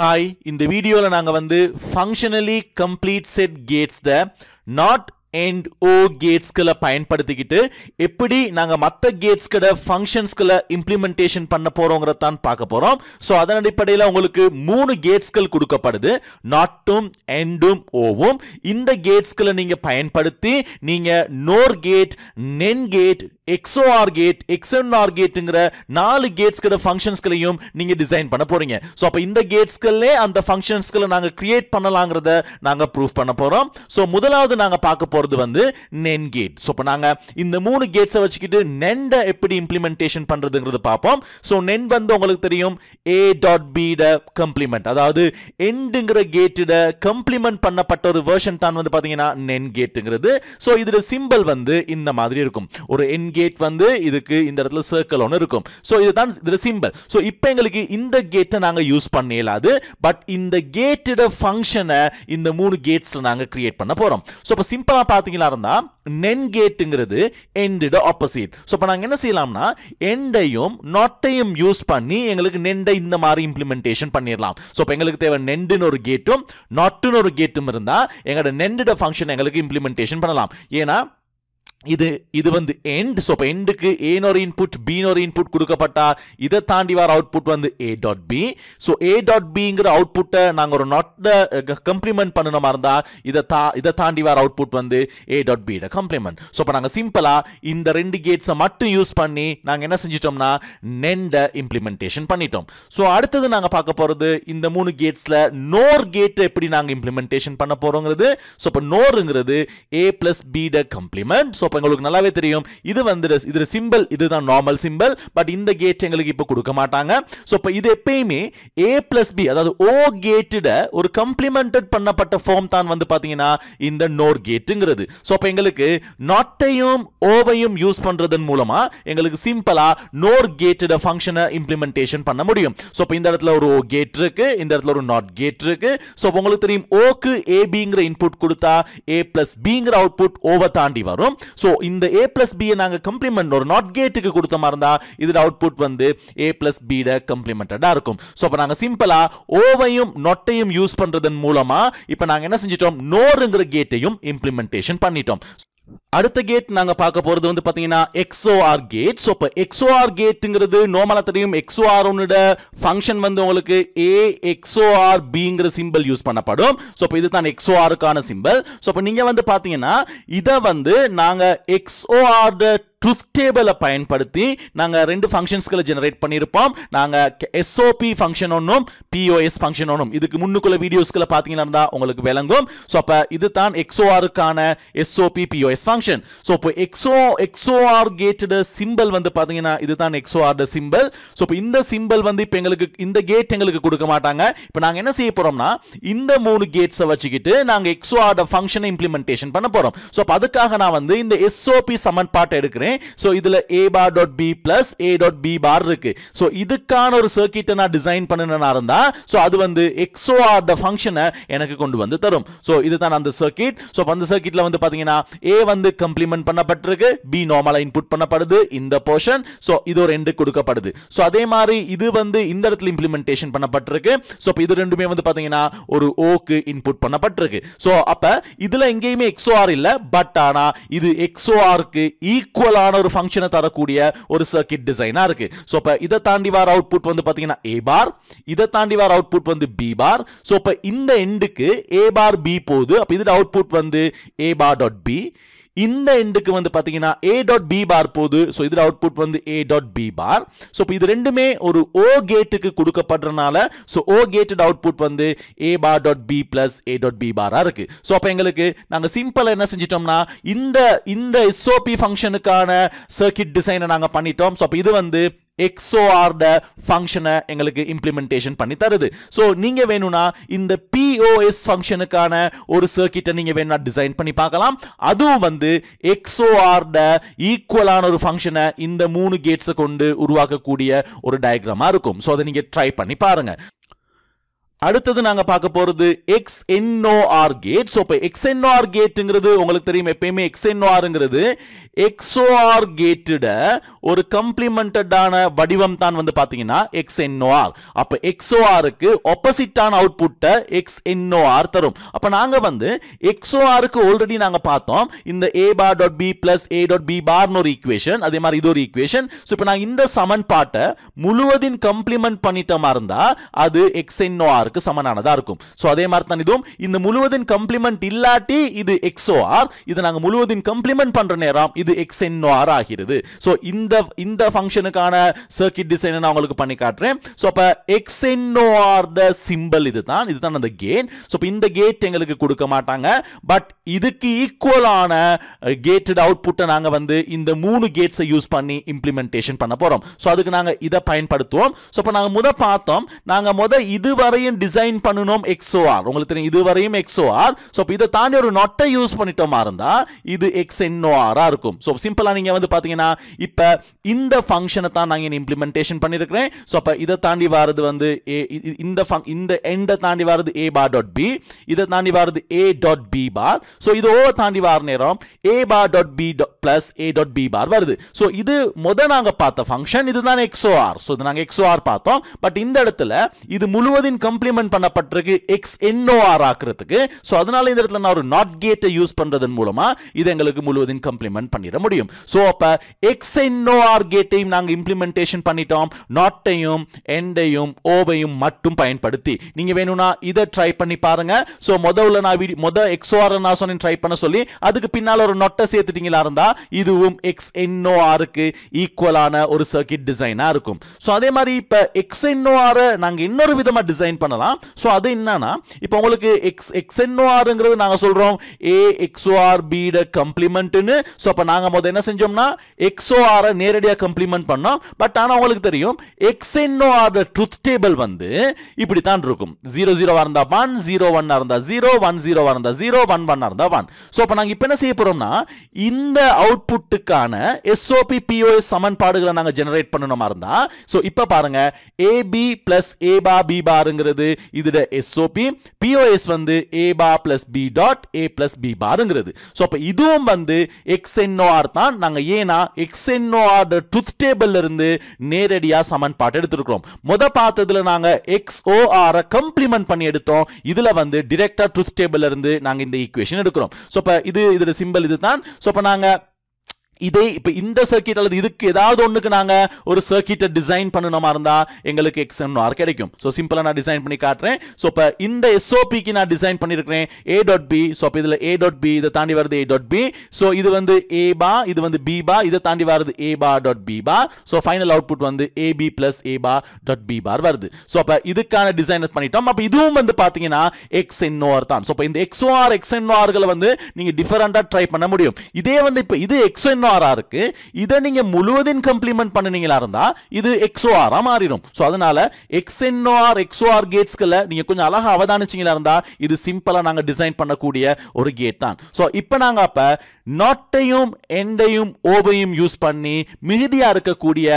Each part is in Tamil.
ஹாய் இந்த வீடியோவில் நாங்கள் வந்து ஃபங்க்ஷனலி கம்ப்ளீட் செட் கேட்ஸில் நாட் அண்ட் ஓ கேட்ஸ்களை பயன்படுத்திக்கிட்டு எப்படி நாங்கள் மற்ற கேட்ஸ்களை ஃபங்க்ஷன்ஸ்களை இம்ப்ளிமெண்டேஷன் பண்ண போகிறோங்கிறத பார்க்க போகிறோம் ஸோ அதன் அடிப்படையில் உங்களுக்கு மூணு கேட்ஸ்கள் கொடுக்கப்படுது நாட்டும் அண்டும் ஓவும் இந்த கேட்ஸ்களை நீங்கள் பயன்படுத்தி நீங்கள் NOR gate NAND gate XOR gate XNOR கேட்டுங்கிற நாலு கேட்ஸ்கிற ஃபங்க்ஷன்ஸ்களையும் நீங்கள் டிசைன் பண்ண போகிறீங்க ஸோ அப்போ இந்த கேட்ஸ்களே அந்த ஃபங்க்ஷன்ஸ்களை நாங்கள் கிரியேட் பண்ணலாங்கிறத நாங்கள் ப்ரூவ் பண்ண போகிறோம் ஸோ முதலாவது நாங்கள் பார்க்க போகிறது வந்து நென் கேட் ஸோ இப்போ நாங்கள் இந்த மூணு கேட்ஸை வச்சுக்கிட்டு நெண்டை எப்படி இம்ப்ளிமெண்டேஷன் பண்ணுறதுங்கிறது பார்ப்போம் ஸோ நென் வந்து உங்களுக்கு தெரியும் ஏ டாட் கம்ப்ளிமெண்ட் அதாவது எண்டுங்கிற கேட்டிட கம்ப்ளிமெண்ட் பண்ணப்பட்ட ஒரு வேர்ஷன் தான் வந்து பார்த்தீங்கன்னா நென் கேட்டுங்கிறது ஸோ இதோட சிம்பிள் வந்து இந்த மாதிரி இருக்கும் ஒரு என் கேட் வந்து இதுக்கு இந்த இடத்துல சர்க்கிள் ஒன்று இருக்கும் ஸோ இதுதான் இதோட சிம்பிள் ஸோ இப்போ எங்களுக்கு இந்த கேட்டை நாங்கள் யூஸ் பண்ண இயலாது பட் இந்த கேட்டோட ஃபங்க்ஷனை இந்த மூணு கேட்ஸில் நாங்கள் கிரியேட் பண்ண போகிறோம் ஸோ இப்போ சிம்பிளாக பார்த்தீங்களா இருந்தால் நென் கேட்டுங்கிறது எண்டோட ஆப்போசிட் ஸோ இப்போ நாங்கள் என்ன செய்யலாம்னா எண்டையும் நாட்டையும் யூஸ் பண்ணி எங்களுக்கு நெண்டை இந்த மாதிரி இம்ப்ளிமெண்டேஷன் பண்ணிடலாம் ஸோ இப்போ எங்களுக்கு தேவை நெண்டுன்னு ஒரு கேட்டும் நாட்டுன்னு ஒரு கேட்டும் இருந்தால் எங்களோட நெண்டோட ஃபங்க்ஷன் எங்களுக்கு இம்ப்ளிமெண்டேஷன் பண்ணலாம் ஏன்னா இது இது வந்து எண்ட் ஸோ இப்போ எண்டுக்கு ஏனொரு இன்புட் பீனொரு இன்புட் கொடுக்கப்பட்டா இதை தாண்டி வர அவுட்புட் வந்து A dot B so A dot பிங்கிற அவுட்புட்டை நாங்கள் ஒரு நாட்டை கம்ப்ளிமெண்ட் பண்ணின மாதிரி இருந்தால் இதை தா இதை தாண்டி வர அவுட்புட் வந்து ஏ டாட் பியோட கம்ப்ளிமெண்ட் ஸோ இப்போ நாங்கள் சிம்பிளாக இந்த ரெண்டு கேட்ஸை மட்டும் யூஸ் பண்ணி நாங்கள் என்ன செஞ்சிட்டோம்னா நெண்டை இம்ப்ளிமெண்டேஷன் பண்ணிட்டோம் ஸோ அடுத்தது நாங்கள் பார்க்க போகிறது இந்த மூணு கேட்ஸில் நோர் கேட் எப்படி நாங்கள் இம்ப்ளிமெண்டேஷன் பண்ண போகிறோங்கிறது ஸோ இப்போ நோருங்கிறது A plus the complement so அப்போ உங்களுக்கு நல்லாவே தெரியும் இது வந்து இது சிம்பிள் இதுதான் நார்மல் சிம்பிள் பட் இந்த கேட் எங்களுக்கு இப்போ கொடுக்க மாட்டாங்க ஸோ இப்போ இது எப்பயுமே ஏ பிளஸ் பி அதாவது ஓ கேட்டுட ஒரு கம்ப்ளிமெண்டட் பண்ணப்பட்ட ஃபார்ம் தான் வந்து பார்த்தீங்கன்னா இந்த நோர் கேட்டுங்கிறது ஸோ இப்போ எங்களுக்கு நாட்டையும் ஓவையும் யூஸ் பண்ணுறதன் மூலமாக எங்களுக்கு சிம்பிளாக நோர் கேட்டுட ஃபங்க்ஷனை இம்ப்ளிமெண்டேஷன் பண்ண முடியும் ஸோ இப்போ இந்த இடத்துல ஒரு ஓ கேட் இருக்கு இந்த இடத்துல ஒரு நாட் கேட் இருக்கு ஸோ உங்களுக்கு தெரியும் ஓக்கு ஏபிங்கிற இன்புட் கொடுத்தா ஏ பிளஸ் பிங்கிற அவுட்புட் ஓவை தாண்டி வரும் ஸோ இந்த ஏ பிளஸ் பியை நாங்கள் கம்ப்ளிமெண்ட் ஒரு நாட் கேட்டுக்கு கொடுத்த மாதிரி இருந்தால் இதோட அவுட்புட் வந்து ஏ பிளஸ் பியோட கம்ப்ளிமெண்டடாக இருக்கும் ஸோ அப்போ நாங்கள் சிம்பிளாக ஓவையும் நொட்டையும் யூஸ் பண்ணுறதன் மூலமாக இப்போ நாங்கள் என்ன செஞ்சிட்டோம் நோருங்கிற கேட்டையும் இம்ப்ளிமெண்டேஷன் பண்ணிட்டோம் அடுத்த கேட் நாங்கள் பார்க்க போகிறது வந்து பார்த்தீங்கன்னா எக்ஸோஆர் கேட் ஸோ இப்போ எக்ஸோஆர் கேட்டுங்கிறது நார்மலாக தெரியும் எக்ஸோஆரோனோட ஃபங்க்ஷன் வந்து உங்களுக்கு ஏ எக்ஸோஆர் பிங்கிற சிம்பிள் யூஸ் பண்ணப்படும் ஸோ இப்போ இது தான் எக்ஸோஆருக்கான சிம்பிள் ஸோ இப்போ நீங்கள் வந்து பார்த்தீங்கன்னா இதை வந்து நாங்கள் எக்ஸோஆர் ட்ரூத் டேபிளை பயன்படுத்தி நாங்கள் ரெண்டு ஃபங்க்ஷன்ஸ்களை ஜெனரேட் பண்ணியிருப்போம் நாங்கள் எஸ்ஓபி ஃபங்க்ஷன் ஒன்றும் பிஓஎஸ் ஃபங்க்ஷன் ஒன்றும் இதுக்கு முன்னுக்குள்ள வீடியோஸ்களை பார்த்தீங்கன்னா தான் உங்களுக்கு விளங்கும் ஸோ அப்போ இது தான் எக்ஸோஆருக்கான எஸ்ஓபி பிஓஎஸ் ஃபங்க்ஷன் ஸோ இப்போ எக்ஸோ எக்ஸோஆர் கேட்டடு வந்து பார்த்தீங்கன்னா இதுதான் XOR symbol ஸோ இப்போ இந்த symbol வந்து இப்போ எங்களுக்கு இந்த கேட் எங்களுக்கு கொடுக்க மாட்டாங்க இப்போ நாங்கள் என்ன செய்ய போகிறோம்னா இந்த மூணு கேட்ஸை வச்சுக்கிட்டு நாங்கள் எக்ஸோஆர்ட ஃபங்க்ஷனை இம்ப்ளிமெண்டேஷன் பண்ண போகிறோம் ஸோ அதுக்காக நான் வந்து இந்த எஸ்ஓபி சமன்பாட்டை எடுக்கிறேன் எல்லாமே ஸோ இதில் A bar dot B plus A dot B bar இருக்கு ஸோ இதுக்கான ஒரு சர்க்கியூட்டை நான் டிசைன் பண்ணனா இருந்தா ஸோ அது வந்து எக்ஸோஆர் த ஃபங்க்ஷனை எனக்கு கொண்டு வந்து தரும் ஸோ இதுதான் அந்த சர்க்கியூட் ஸோ அந்த சர்க்கியூட்ல வந்து பார்த்தீங்கன்னா ஏ வந்து கம்ப்ளிமெண்ட் பண்ணப்பட்டிருக்கு பி நார்மலாக இன்புட் பண்ணப்படுது இந்த போர்ஷன் ஸோ இது ஒரு எண்டு கொடுக்கப்படுது ஸோ அதே மாதிரி இது வந்து இந்த இடத்துல இம்ப்ளிமெண்டேஷன் பண்ணப்பட்டிருக்கு ஸோ இது ரெண்டுமே வந்து பார்த்தீங்கன்னா ஒரு ஓக்கு இன்புட் பண்ணப்பட்டிருக்கு ஸோ அப்போ இதில் எங்கேயுமே எக்ஸோஆர் இல்லை பட் ஆனால் இது எக்ஸோஆருக்கு ஈக்குவலாக சிம்பிளான ஒரு ஃபங்க்ஷனை தரக்கூடிய ஒரு சர்க்கிட் டிசைனாக இருக்குது ஸோ இப்போ இதை தாண்டி வர அவுட்புட் வந்து பார்த்தீங்கன்னா ஏ பார் இதை தாண்டி வர அவுட்புட் வந்து பி பார் ஸோ இப்போ இந்த எண்டுக்கு ஏ பார் பி போகுது அப்போ இதில் அவுட்புட் வந்து ஏ பார் டாட் பி இந்த எண்டுக்கு வந்து பார்த்தீங்கன்னா ஏ டாட் பி பார் போகுது ஸோ இதில் அவுட்புட் வந்து A dot B bar so இப்போ இது ரெண்டுமே ஒரு ஓ கேட்டுக்கு கொடுக்கப்படுறனால ஸோ ஓ கேட்டட் அவுட்புட் வந்து ஏ bar dot B plus A dot B பாராக இருக்குது ஸோ அப்போ எங்களுக்கு நாங்கள் சிம்பிளாக என்ன செஞ்சிட்டோம்னா இந்த இந்த எஸ்ஓபி ஃபங்க்ஷனுக்கான சர்க்கிட் டிசைனை நாங்கள் பண்ணிட்டோம் ஸோ அப்போ இது வந்து XOR ஃபங்க்ஷனை எங்களுக்கு இம்ப்ளிமெண்டேஷன் பண்ணி தருது ஸோ நீங்கள் வேணும்னா இந்த பிஓஎஸ் ஃபங்க்ஷனுக்கான ஒரு circuit நீங்கள் வேணும்னா டிசைன் பண்ணி பார்க்கலாம் அதுவும் வந்து equal ஈக்குவலான ஒரு ஃபங்க்ஷனை இந்த மூணு கேட்ஸை கொண்டு உருவாக்கக்கூடிய ஒரு diagram இருக்கும் ஸோ அதை நீங்கள் ட்ரை பண்ணி பாருங்கள் அடுத்தது நாங்க பார்க்க போறது எக்ஸ் ஆர் கேட் ஸோ இப்போ எக்ஸ் ஆர் கேட்டுங்கிறது உங்களுக்கு தெரியும் எப்பயுமே எக்ஸ் என்ஓஆருங்கிறது ஆர் கேட்டிட ஒரு கம்ப்ளிமெண்டடான வடிவம் தான் வந்து பார்த்தீங்கன்னா எக்ஸ் என்ஓஆர் அப்போ ஆருக்கு ஆப்போசிட்டான அவுட்புட்டை எக்ஸ் ஆர் தரும் அப்போ நாங்கள் வந்து ஆருக்கு ஆல்ரெடி நாங்கள் பார்த்தோம் இந்த A bar dot B plus A dot B பார்னு ஒரு ஈக்குவேஷன் அதே மாதிரி இது ஒரு ஈக்குவேஷன் ஸோ இப்போ நான் இந்த சமன்பாட்டை முழுவதின் கம்ப்ளிமெண்ட் பண்ணிட்டோமா இருந்தால் அது எக்ஸ் ஆர் ஆருக்கு சமனானதா இருக்கும் ஸோ அதே மாதிரி தான் இதுவும் இந்த முழுவதின் கம்ப்ளிமெண்ட் இல்லாட்டி இது எக்ஸோ ஆர் இது நாங்க முழுவதின் கம்ப்ளிமெண்ட் பண்ற நேரம் இது எக்ஸ் என்னோ ஆர் ஆகிறது ஸோ இந்த இந்த ஃபங்க்ஷனுக்கான சர்க்கிட் டிசைனை நான் உங்களுக்கு பண்ணி காட்டுறேன் ஸோ அப்ப எக்ஸ் என்னோ ஆர் த சிம்பிள் இதுதான் இதுதான் அந்த கேட் ஸோ இப்போ இந்த கேட் எங்களுக்கு கொடுக்க மாட்டாங்க பட் இதுக்கு ஈக்குவலான கேட்டட் அவுட்புட்டை நாங்கள் வந்து இந்த மூணு கேட்ஸை யூஸ் பண்ணி இம்ப்ளிமெண்டேஷன் பண்ண போறோம் ஸோ அதுக்கு நாங்கள் இதை பயன்படுத்துவோம் ஸோ இப்போ நாங்கள் முத பார்த்தோம் நாங்கள் முத இதுவரையும் டிசைன் பண்ணினோம் எக்ஸோஆர் உங்களுக்கு தெரியும் இதுவரையும் எக்ஸோஆர் ஸோ இப்போ இதை தாண்டி ஒரு நொட்டை யூஸ் பண்ணிட்டோமா இருந்தால் இது எக்ஸ் என்ஓஆராக இருக்கும் ஸோ சிம்பிளாக நீங்கள் வந்து பார்த்தீங்கன்னா இப்போ இந்த ஃபங்க்ஷனை தான் நாங்கள் இம்ப்ளிமெண்டேஷன் பண்ணியிருக்கிறேன் ஸோ அப்போ இதை தாண்டி வர்றது வந்து ஏ இந்த இந்த எண்டை தாண்டி வர்றது ஏ பார் டாட் பி இதை தாண்டி வர்றது A dot B bar so இது ஓவர் தாண்டி வர நேரம் A bar dot B plus A dot B bar வருது ஸோ இது முத நாங்கள் பார்த்த ஃபங்க்ஷன் இதுதான் எக்ஸோஆர் ஸோ இது நாங்கள் எக்ஸோஆர் பார்த்தோம் பட் இந்த இடத்துல இது முழுவதின் கம்ப்ளீட் இம்ப்ளிமெண்ட் பண்ணப்பட்டிருக்கு எக்ஸ் என்ஓஆர் ஆக்குறதுக்கு ஸோ அதனால இந்த இடத்துல நான் ஒரு நாட் கேட்டை யூஸ் பண்ணுறதன் மூலமாக இது எங்களுக்கு முழுவதும் கம்ப்ளிமெண்ட் பண்ணிட முடியும் ஸோ அப்போ எக்ஸ் என்ஓஆர் கேட்டையும் நாங்கள் இம்ப்ளிமெண்டேஷன் பண்ணிட்டோம் நாட்டையும் எண்டையும் ஓவையும் மட்டும் பயன்படுத்தி நீங்கள் வேணும்னா இதை ட்ரை பண்ணி பாருங்க ஸோ முதல்ல நான் வீடியோ மொதல் எக்ஸ்ஓஆர் நான் சொன்னேன் ட்ரை பண்ண சொல்லி அதுக்கு பின்னால் ஒரு நொட்டை சேர்த்துட்டீங்களா இருந்தால் இதுவும் எக்ஸ் என்ஓஆருக்கு ஈக்குவலான ஒரு சர்க்கிட் டிசைனாக இருக்கும் ஸோ அதே மாதிரி இப்போ எக்ஸ் என்ஓஆரை நாங்கள் இன்னொரு விதமாக டிசைன் பண்ணலாம் பண்ணலாம் ஸோ அது என்னன்னா இப்போ உங்களுக்கு எக்ஸ் எக்ஸ்என்ஓ ஆருங்கிறது நாங்கள் சொல்கிறோம் ஏ எக்ஸ்ஓஆர் பிட கம்ப்ளிமெண்ட்டுன்னு ஸோ அப்போ நாங்கள் முதல் என்ன செஞ்சோம்னா எக்ஸ்ஓஆரை நேரடியாக கம்ப்ளிமெண்ட் பண்ணோம் பட் ஆனால் உங்களுக்கு தெரியும் எக்ஸ்என்ஓ ஆர் ட்ருத் டேபிள் வந்து இப்படி தான் இருக்கும் ஜீரோ ஜீரோவாக இருந்தால் ஒன் ஜீரோ ஒன்னாக இருந்தால் ஜீரோ ஒன் ஜீரோவாக இருந்தால் ஜீரோ ஒன் ஒன்னாக இருந்தால் ஒன் ஸோ அப்போ நாங்கள் இப்போ என்ன செய்ய போகிறோம்னா இந்த அவுட்புட்டுக்கான எஸ்ஓபி பிஓஎஸ் சமன்பாடுகளை நாங்கள் ஜெனரேட் பண்ணணுமா இருந்தால் ஸோ இப்போ பாருங்கள் ஏபி ப்ளஸ் ஏ பா பி பாருங்கிறது வந்து இதோட எஸ்ஓபி பிஓஎஸ் வந்து A bar plus B dot A plus B பாருங்கிறது ஸோ அப்போ இதுவும் வந்து எக்ஸ் தான் நாங்கள் ஏன்னா எக்ஸ் என்ஓஆர் ட்ருத் டேபிள்ல இருந்து நேரடியாக சமன்பாட்டு எடுத்திருக்கிறோம் முத பார்த்ததுல நாங்கள் எக்ஸ்ஓஆரை கம்ப்ளிமெண்ட் பண்ணி எடுத்தோம் இதில் வந்து டிரெக்டாக ட்ருத் டேபிள்ல இருந்து நாங்கள் இந்த ஈக்குவேஷன் எடுக்கிறோம் ஸோ இப்போ இது இதோட சிம்பிள் இதுதான் ஸோ இப்போ நாங்கள் இதே இப்போ இந்த சர்க்கியூட் அல்லது இதுக்கு ஏதாவது ஒன்றுக்கு நாங்கள் ஒரு சர்க்கியூட்டை டிசைன் பண்ணணுமா இருந்தால் எங்களுக்கு ஆர் கிடைக்கும் ஸோ சிம்பிளாக நான் டிசைன் பண்ணி காட்டுறேன் ஸோ இப்போ இந்த எஸ்ஓபிக்கு நான் டிசைன் பண்ணியிருக்கிறேன் ஏ டாட் பி ஸோ இப்போ இதில் ஏ டாட் பி இதை தாண்டி வருது ஏ டாட் பி ஸோ இது வந்து ஏ பா இது வந்து பி பா இதை தாண்டி வருது A bar dot B bar so final output வந்து A B plus A bar dot B bar வருது ஸோ அப்போ இதுக்கான டிசைன் பண்ணிட்டோம் அப்போ இதுவும் வந்து பார்த்தீங்கன்னா எக்ஸ் என்ஓஆர் தான் ஸோ இப்போ இந்த எக்ஸ்ஓஆர் எக்ஸ் என்ஓஆர்களை வந்து நீங்கள் டிஃபரெண்ட்டாக ட்ரை பண்ண முடியும் இதே வந்து இப்போ இது எக்ஸ் என்ஓஆர் ஆரா இருக்கு இதை நீங்க முழுவதும் கம்ப்ளிமெண்ட் பண்ணினீங்களா இருந்தா இது எக்ஸோ ஆரா மாறிடும் ஸோ அதனால எக்ஸ்என்ஓஆர் எக்ஸ்ஓஆர் கேட்ஸ்களை நீங்க கொஞ்சம் அழகாக அவதானிச்சிங்களா இருந்தா இது சிம்பிளா நாங்கள் டிசைன் பண்ணக்கூடிய ஒரு கேட் தான் ஸோ இப்போ நாங்கள் அப்போ நாட்டையும் எண்டையும் ஓவையும் யூஸ் பண்ணி மிகுதியாக இருக்கக்கூடிய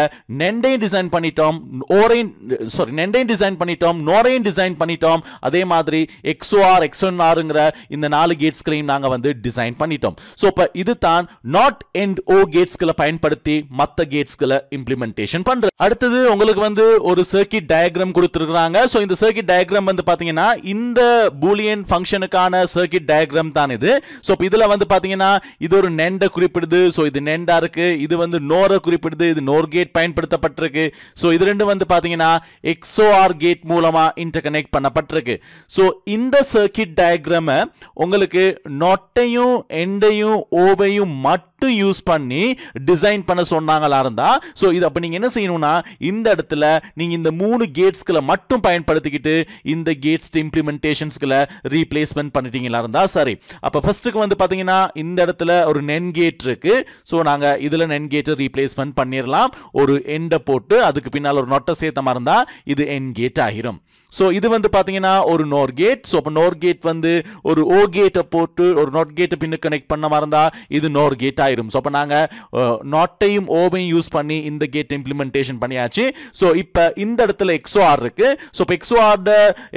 நெண்டையும் டிசைன் பண்ணிட்டோம் ஓரையும் சாரி நெண்டையும் டிசைன் பண்ணிட்டோம் நோரையும் டிசைன் பண்ணிட்டோம் அதே மாதிரி எக்ஸோஆர் ஆருங்கிற இந்த நாலு கேட்ஸ்களையும் நாங்கள் வந்து டிசைன் பண்ணிட்டோம் ஸோ இப்போ இது தான் நாட் எண்ட் ஓ கேட்ஸ்களை பயன்படுத்தி மற்ற கேட்ஸ்களை இம்ப்ளிமெண்டேஷன் பண்ணுறது அடுத்தது உங்களுக்கு வந்து ஒரு சர்க்கிட் டயக்ராம் கொடுத்துருக்குறாங்க ஸோ இந்த சர்க்கிட் டயக்ராம் வந்து பார்த்தீங்கன்னா இந்த பூலியன் ஃபங்க்ஷனுக்கான சர்க்கிட் டயக்ராம் தான் இது ஸோ இப்போ இதில் வந்து பார்த்தீங்கன்னா இது ஒரு நெண்டை குறிப்பிடுது ஸோ இது நெண்டா இருக்கு இது வந்து நோரை குறிப்பிடுது இது நோர் கேட் பயன்படுத்தப்பட்டிருக்கு ஸோ இது ரெண்டும் வந்து பார்த்தீங்கன்னா எக்ஸோஆர் கேட் மூலமா இன்டர்கனெக்ட் பண்ணப்பட்டிருக்கு ஸோ இந்த சர்க்கிட் டயக்ராமை உங்களுக்கு நொட்டையும் எண்டையும் ஓவையும் மட்டும் யூஸ் பண்ணி டிசைன் பண்ண சொன்னாங்களா இருந்தா ஸோ இது அப்போ நீங்கள் என்ன செய்யணும்னா இந்த இடத்துல நீங்கள் இந்த மூணு கேட்ஸ்களை மட்டும் பயன்படுத்திக்கிட்டு இந்த கேட்ஸ் இம்ப்ளிமெண்டேஷன்ஸ்களை ரீப்ளேஸ்மெண்ட் பண்ணிட்டீங்களா இருந்தா சரி அப்போ ஃபர்ஸ்ட்டுக்கு வந்து பார்த்தீங்கன்னா இந்த இடத்துல ஒரு நென்கேட் இருக்கு ஸோ நாங்கள் இதில் நென்கேட்டை ரீப்ளேஸ்மெண்ட் பண்ணிடலாம் ஒரு எண்டை போட்டு அதுக்கு பின்னால் ஒரு நொட்டை சேர்த்த மாதிரி இருந்தால் இது என் கேட் ஆகிரும் ஸோ இது வந்து பார்த்தீங்கன்னா ஒரு நோர் கேட் ஸோ அப்போ நோர் கேட் வந்து ஒரு ஓ கேட்டை போட்டு ஒரு நோட் கேட்டை பின்னு கனெக்ட் பண்ண மறந்தா இது நோர் கேட் ஆயிரும் ஸோ அப்போ நாங்கள் நாட்டையும் ஓவையும் யூஸ் பண்ணி இந்த கேட் இம்ப்ளிமெண்டேஷன் பண்ணியாச்சு ஸோ இப்போ இந்த இடத்துல எக்ஸோஆர் இருக்கு ஸோ இப்போ எக்ஸோஆர்ட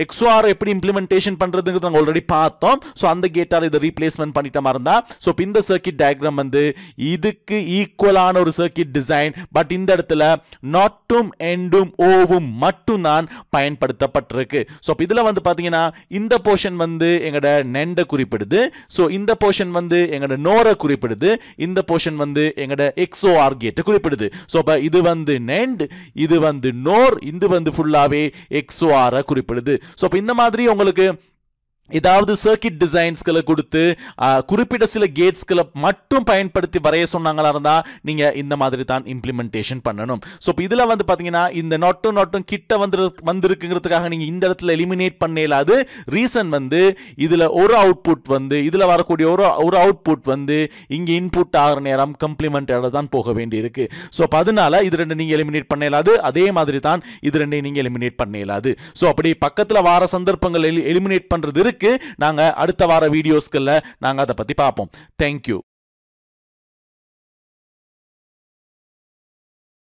எக்ஸோஆர் எப்படி இம்ப்ளிமெண்டேஷன் பண்ணுறதுங்கிறது நாங்கள் ஆல்ரெடி பார்த்தோம் ஸோ அந்த கேட்டால் இதை ரீப்ளேஸ்மெண்ட் பண்ணிட்ட மறந்தா ஸோ இப்போ இந்த சர்க்கிட் டயக்ராம் வந்து இதுக்கு ஈக்குவலான ஒரு சர்க்கிட் டிசைன் பட் இந்த இடத்துல நாட்டும் எண்டும் ஓவும் மட்டும் நான் பயன்படுத்தப்பட்ட சொல்லப்பட்டிருக்கு ஸோ அப்போ இதில் வந்து பார்த்தீங்கன்னா இந்த போர்ஷன் வந்து எங்களோட நெண்டை குறிப்பிடுது ஸோ இந்த போர்ஷன் வந்து எங்களோட நோரை குறிப்பிடுது இந்த போர்ஷன் வந்து எங்களோட எக்ஸோ ஆர்கேட்டை குறிப்பிடுது ஸோ அப்போ இது வந்து நெண்ட் இது வந்து நோர் இது வந்து ஃபுல்லாகவே எக்ஸோ ஆரை குறிப்பிடுது ஸோ அப்போ இந்த மாதிரி உங்களுக்கு ஏதாவது சர்க்கிட் டிசைன்ஸ்களை கொடுத்து குறிப்பிட்ட சில கேட்ஸ்களை மட்டும் பயன்படுத்தி வரைய சொன்னாங்களா இருந்தால் நீங்கள் இந்த மாதிரி தான் இம்ப்ளிமெண்டேஷன் பண்ணணும் ஸோ இப்போ இதில் வந்து பார்த்தீங்கன்னா இந்த நொட்டும் நொட்டும் கிட்ட வந்து வந்திருக்குங்கிறதுக்காக நீங்கள் இந்த இடத்துல எலிமினேட் பண்ண ரீசன் வந்து இதில் ஒரு அவுட்புட் வந்து இதில் வரக்கூடிய ஒரு ஒரு அவுட்புட் வந்து இங்கே இன்புட் ஆகிற நேரம் கம்ப்ளிமெண்டோட தான் போக வேண்டியிருக்கு ஸோ அப்போ அதனால இது ரெண்டு நீங்கள் எலிமினேட் பண்ண அதே மாதிரி தான் இது ரெண்டையும் நீங்கள் எலிமினேட் பண்ண இல்லாது ஸோ அப்படி பக்கத்தில் வார சந்தர்ப்பங்கள் எலிமினேட் பண்ணுறது இதுக்கு நாங்கள் அடுத்த வார வீடியோஸ்களில் நாங்கள் அதை பற்றி பார்ப்போம் தேங்க்யூ